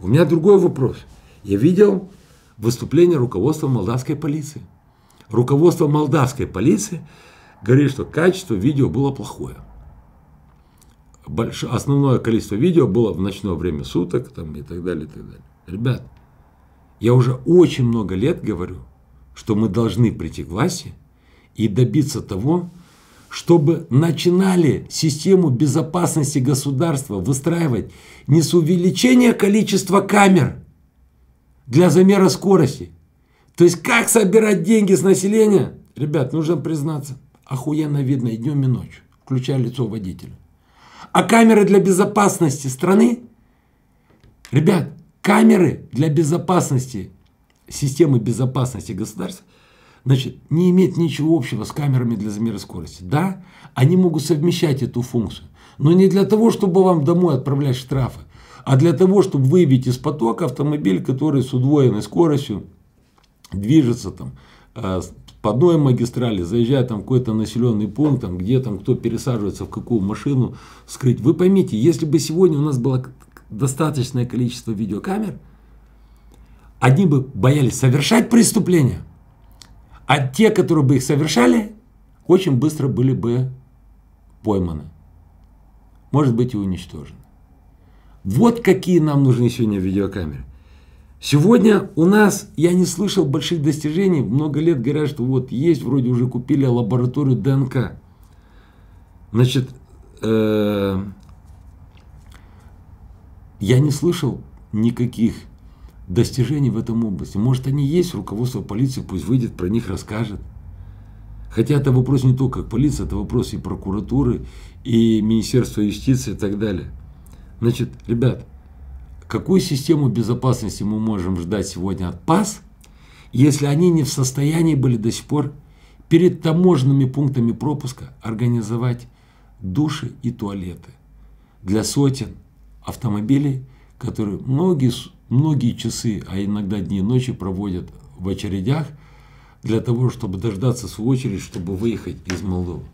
У меня другой вопрос. Я видел выступление руководства молдавской полиции. Руководство молдавской полиции говорит, что качество видео было плохое. Большое Основное количество видео было в ночное время суток там, и так далее, и так далее. Ребят, я уже очень много лет говорю, что мы должны прийти к власти и добиться того, чтобы начинали систему безопасности государства выстраивать не с увеличения количества камер для замера скорости. То есть как собирать деньги с населения? Ребят, нужно признаться, охуенно видно и днем, и ночью, включая лицо водителя. А камеры для безопасности страны? Ребят, камеры для безопасности, системы безопасности государства – значит, не имеет ничего общего с камерами для замера скорости. Да, они могут совмещать эту функцию, но не для того, чтобы вам домой отправлять штрафы, а для того, чтобы выбить из потока автомобиль, который с удвоенной скоростью движется там э, по одной магистрали, заезжая там какой-то населенный пункт, там, где там кто пересаживается, в какую машину скрыть. Вы поймите, если бы сегодня у нас было достаточное количество видеокамер, одни бы боялись совершать преступление – а те, которые бы их совершали, очень быстро были бы пойманы. Может быть и уничтожены. Вот какие нам нужны сегодня видеокамеры. Сегодня у нас, я не слышал больших достижений, много лет говорят, что вот есть, вроде уже купили лабораторию ДНК. Значит, э, я не слышал никаких достижений в этом области. Может, они есть, руководство полиции пусть выйдет, про них расскажет. Хотя это вопрос не только к полиции, это вопрос и прокуратуры, и Министерства юстиции и так далее. Значит, ребят, какую систему безопасности мы можем ждать сегодня от ПАС, если они не в состоянии были до сих пор перед таможенными пунктами пропуска организовать души и туалеты для сотен автомобилей, которые многие Многие часы, а иногда дни и ночи проводят в очередях для того, чтобы дождаться свою очередь, чтобы выехать из Молдовы.